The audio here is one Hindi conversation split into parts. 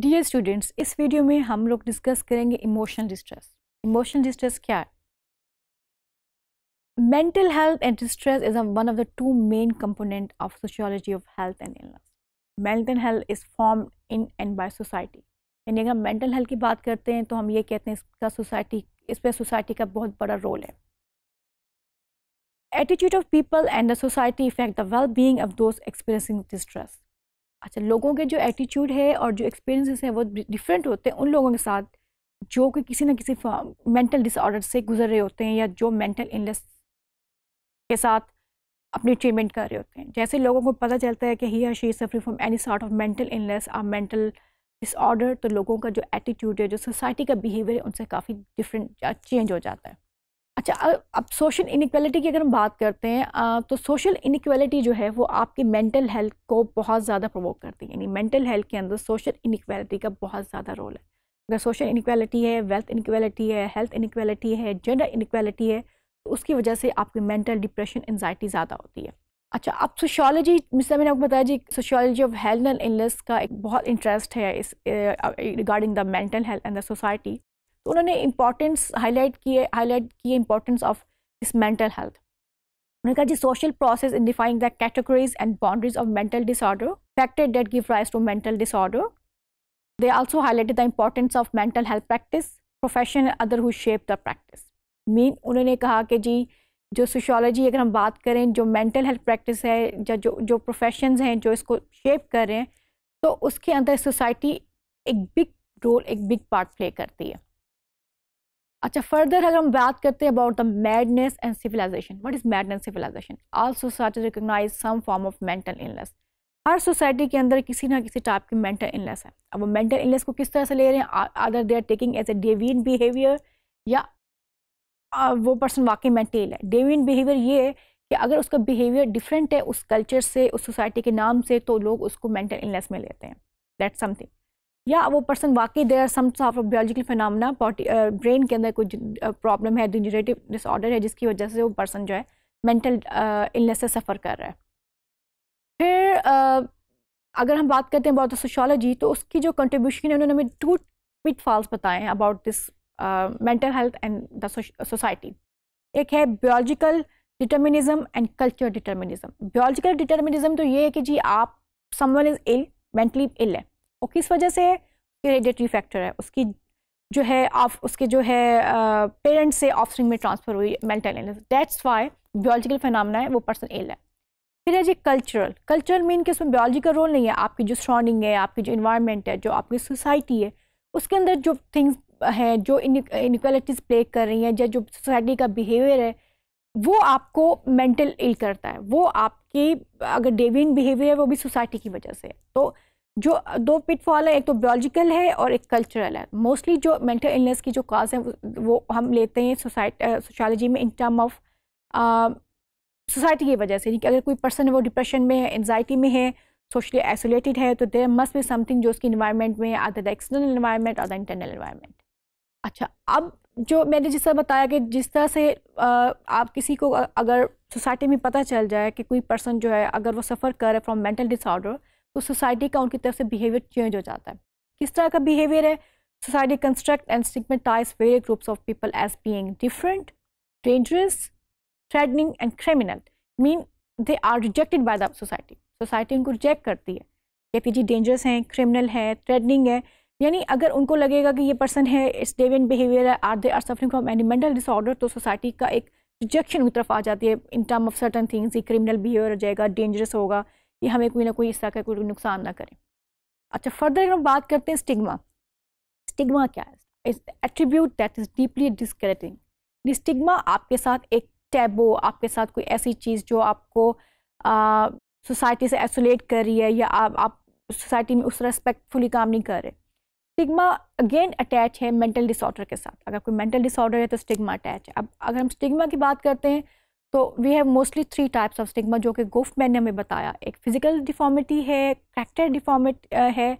डियर स्टूडेंट्स इस वीडियो में हम लोग डिस्कस करेंगे इमोशनल डिस्ट्रेस इमोशनल डिस्ट्रेस क्या है mental health and distress is one of the two main component of sociology of health and illness mental health is form in and by society यानी अगर मेंटल हेल्थ की बात करते हैं तो हम ये कहते हैं इसका सोसाइटी इस पर सोसाइटी का बहुत बड़ा रोल है attitude of people and the society effect the well being of those experiencing distress अच्छा लोगों के जो एटीट्यूड है और जो एक्सपीरियंसेस हैं वो डिफरेंट होते हैं उन लोगों के साथ जो कि किसी ना किसी मेंटल डिसऑर्डर से गुजर रहे होते हैं या जो मेंटल इलनेस के साथ अपनी ट्रीटमेंट कर रहे होते हैं जैसे लोगों को पता चलता है कि ही या she suffering from any sort of mental illness a mental disorder तो लोगों का जो एटीट्यूड है जो सोसाइटी का बिहेवियर है उनसे काफ़ी डिफरेंट चेंज हो जाता है अच्छा अब सोशल इनक्वलिटी की अगर हम बात करते हैं आ, तो सोशल इनक्वलिटी जो है वो आपकी मेंटल हेल्थ को बहुत ज़्यादा प्रोवोक करती है यानी मेंटल हेल्थ के अंदर सोशल इनक्वलिटी का बहुत ज़्यादा रोल है अगर सोशल इनक्वलिटी है वेल्थ इनक्वलिटी है हेल्थ इनक्वलिटी है जेंडर इनक्वलिटी है तो उसकी वजह से आपकी मेंटल डिप्रेशन एनजाइटी ज़्यादा होती है अच्छा अब सोशोलॉजी मिसा मैंने आपको बताया जी sociology of health and illness का एक बहुत इंटरेस्ट है इस regarding the mental health and the society तो उन्होंने इम्पॉर्टेंस हाईलाइट किए हाईलाइट किए importance of this mental health उन्होंने कहा जी social process in defining the categories and boundaries of mental disorder factor that give rise to mental disorder they also highlighted the importance of mental health practice profession other who shape the practice mean उन्होंने कहा कि जी जो सोशोलॉजी अगर हम बात करें जो मेंटल हेल्थ प्रैक्टिस है या जो जो प्रोफेशन हैं जो इसको शेप कर रहे हैं तो उसके अंदर सोसाइटी एक बिग रोल एक बिग पार्ट प्ले करती है अच्छा फर्दर अगर हम बात करते हैं about the madness and civilization what is madness civilization all society recognize some form of mental illness हर सोसाइटी के अंदर किसी ना किसी टाइप की मेंटल इलनेस है अब वो मेंटल इलनेस को किस तरह से ले रहे हैं other they are taking as a deviant behaviour या वो पर्सन वाकई मेंटेल है डेविन बिहेवियर ये है कि अगर उसका बिहेवियर डिफरेंट है उस कल्चर से उस सोसाइटी के नाम से तो लोग उसको मेंटल इलनेस में लेते हैं दैट समथिंग या वो पर्सन वाकई there semiological phenomena phenomena brain के अंदर कुछ प्रॉब्लम uh, है डिजनरेटिव डिसऑर्डर है जिसकी वजह से वो पर्सन जो है मेंटल इलनेस uh, से सफ़र कर रहा है फिर uh, अगर हम बात करते हैं अबाउट सोशोलॉजी तो उसकी जो कंट्रीब्यूशन है उन्होंने हमें टू पिट फॉल्स बताए हैं about this mental health and the society एक है biological determinism and culture determinism biological determinism तो ये है कि जी आप someone is ill mentally ill है वो किस वजह से है फैक्टर है उसकी जो है ऑफ उसके जो है पेरेंट्स से ऑफस्प्रिंग में ट्रांसफ़र हुई mental illness that's why biological phenomena है वो पर्सन एल है फिर है जी कल्चरल कल्चरल मीन कि उसमें बायोलॉजिकल का रोल नहीं है आपकी जो सराउंडिंग है आपकी जो इन्वायरमेंट है जो आपकी सोसाइटी है उसके अंदर जो थिंग्स हैं जो इनक्वालिटीज प्ले कर रही हैं या जो सोसाइटी का बिहेवियर है वो आपको मेंटल इल करता है वो आपकी अगर डेविन बिहेवियर है वो भी सोसाइटी की वजह से तो जो दो पिटफॉल है एक तो बायोलॉजिकल है और एक कल्चरल है मोस्टली जो मेंटल इलनेस की जो काज है वो हम लेते हैं सोसाइटी सोशलॉजी में इन टर्म ऑफ सोसाइटी की वजह से कि अगर कोई पर्सन है वो डिप्रेशन में है एनजाइटी में है सोशली आइसोलेटेड है तो देर मस्ट भी समथिंग जो उसकी इन्वायरमेंट में आधा द एक्सटर्नल इन्वायरमेंट और द इंटरनल इन्वायरमेंट अच्छा अब जो मैंने जिस तरह बताया कि जिस तरह से आप किसी को अगर सोसाइटी में पता चल जाए कि कोई पर्सन जो है अगर वो सफ़र करे फ्रॉम मेंटल डिसऑर्डर तो सोसाइटी का उनकी तरफ से बिहेवियर चेंज हो जाता है किस तरह का बिहेवियर है society construct and stigmatize various groups of people as being different dangerous threatening and criminal mean they are rejected by the society society उनको रिजेक्ट करती है कहती जी डेंजरस हैं क्रिमिनल है थ्रेडनिंग है यानी अगर उनको लगेगा कि ये पर्सन है इस डेवियन बिहेवियर है or they are suffering from any mental disorder तो सोसाइटी का एक रिजेक्शन की तरफ आ जाती है in term of certain things ये क्रिमिनल बिहेवियर हो जाएगा डेंजरस होगा कि हमें कोई ना कोई इस तरह का कोई नुकसान ना करें अच्छा फर्दर हम बात करते हैं स्टिग्मा स्टिग्मा क्या है इस attribute that is deeply discrediting stigma आपके साथ एक टैबो आपके साथ कोई ऐसी चीज़ जो आपको सोसाइटी से आइसोलेट कर रही है या आप आप सोसाइटी में उस रेस्पेक्टफुली काम नहीं कर रहे स्टिग्मा अगेन अटैच है मेंटल डिसऑर्डर के साथ अगर कोई मेंटल डिसऑर्डर है तो स्टिग्मा अटैच है अब अगर हम स्टिग्मा की बात करते हैं तो we have mostly three types of stigma जो कि गोफमैन मैंने हमें बताया एक फिजिकल डिफॉर्मिटी है करेक्टर डिफॉर्मिट है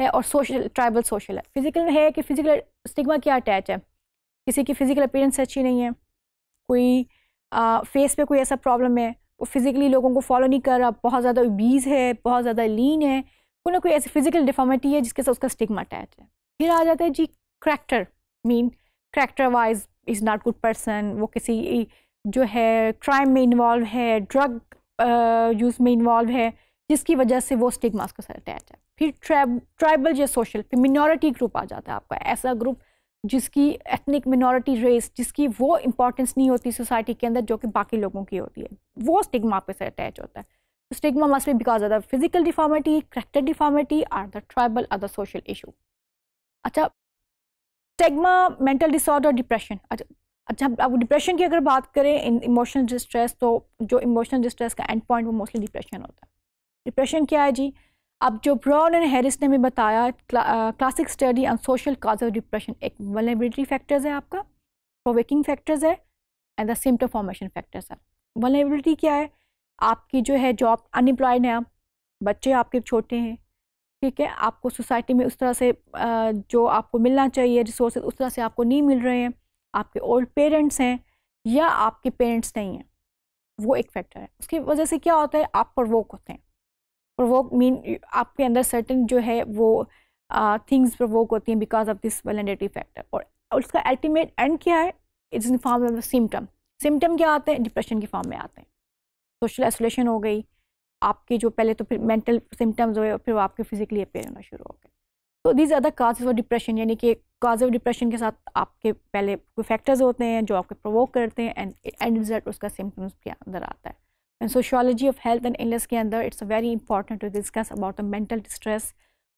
है और सोशल ट्राइबल सोशल है फिजिकल है कि फिजिकल स्टिग्मा क्या अटैच है किसी की फिजिकल अपीरेंस अच्छी नहीं है कोई आ, फेस पे कोई ऐसा प्रॉब्लम है वो फिज़िकली लोगों को फॉलो नहीं कर रहा बहुत ज़्यादा बीज है बहुत ज़्यादा लीन है कोई ना कोई ऐसी फिजिकल डिफॉर्मिटी है जिसके साथ उसका स्टिग्मा अटैच है फिर आ जाता है जी character mean character wise is not good person वो किसी जो है क्राइम में इन्वॉल्व है ड्रग यूज़ में इन्वॉल्व है जिसकी वजह से वो स्टिग्मास साथ अटैच है फिर ट्राइब ट्राइबल या सोशल फिर मिनॉरिटी ग्रुप आ जाता है आपका ऐसा ग्रुप जिसकी एथनिक मिनॉरिटी रेस जिसकी वो इम्पोर्टेंस नहीं होती सोसाइटी के अंदर जो कि बाकी लोगों की होती है वो स्टिग्मा आपके साथ अटैच होता है स्टिग्मा मस्ट भी because of the physical deformity character deformity or the tribal or the social issue अच्छा स्टिग्मा मेंटल डिसऑर्डर डिप्रेशन अच्छा अच्छा अब डिप्रेशन की अगर बात करें इन इमोशनल डिस्ट्रेस तो जो इमोशनल डिस्ट्रेस का एंड पॉइंट वो मोस्टली डिप्रेशन होता है डिप्रेशन क्या है जी अब जो ब्राउन एंड हैरिस ने भी बताया classic study on social cause of depression एक वलेबिलिटी फैक्टर्स है आपका प्रोवेकिंग फैक्टर्स है and the symptom formation factors है वलेबिलिटी क्या है आपकी जो है जॉब अनएम्प्लॉयड हैं आप बच्चे आपके छोटे हैं ठीक है आपको सोसाइटी में उस तरह से जो आपको मिलना चाहिए रिसोर्सेज उस तरह से आपको नहीं मिल रहे हैं आपके ओल्ड पेरेंट्स हैं या आपके पेरेंट्स नहीं हैं वो एक फैक्टर है उसकी वजह से क्या होता है आप प्रवोक होते हैं प्रवोक मीन आपके अंदर सर्टन जो है वो थिंग्स uh, प्रवोक होती हैं because of this vulnerability factor और उसका अल्टीमेट एंड क्या है it's in form of symptom symptom क्या आते हैं डिप्रेशन के फॉर्म में आते हैं सोशल आइसोलेशन हो गई आपके जो पहले तो फिर मेंटल सिम्टम्स हुए गए फिर वो आपके फिजिकली अपेयर होना शुरू हो गए तो these are the causes of depression यानी कि काज ऑफ डिप्रेशन के साथ आपके पहले कोई फैक्टर्स होते हैं जो आपके प्रोवोक करते हैं एंड एंड रिजल्ट उसका सिम्टम्स के अंदर आता है and sociology of health and illness के अंदर it's very important to discuss about the mental distress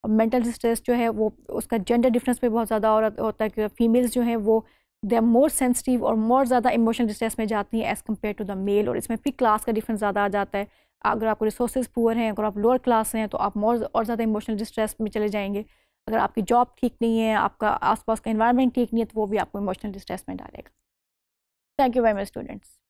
और मेंटल डिस्ट्रेस जो है वो उसका जेंडर डिफरेंस पर बहुत ज़्यादा और होता है क्योंकि फीमेल्स जो हैं वो दे आर मोर सेंसिटिव और मोर ज़्यादा इमोशनल डिस्ट्रेस में जाती हैं as compare to the male और इसमें फिर क्लास का डिफरेंस ज़्यादा आ जाता है अगर आपको रिसोर्सेज पुअर हैं अगर आप लोअर क्लास हैं तो आप मोर और ज़्यादा इमोशनल डिस्ट्रेस में चले जाएंगे अगर आपकी जॉब ठीक नहीं है आपका आसपास का इन्वायरमेंट ठीक नहीं है तो वो भी आपको इमोशनल डिस्ट्रेस में डालेगा thank you very much students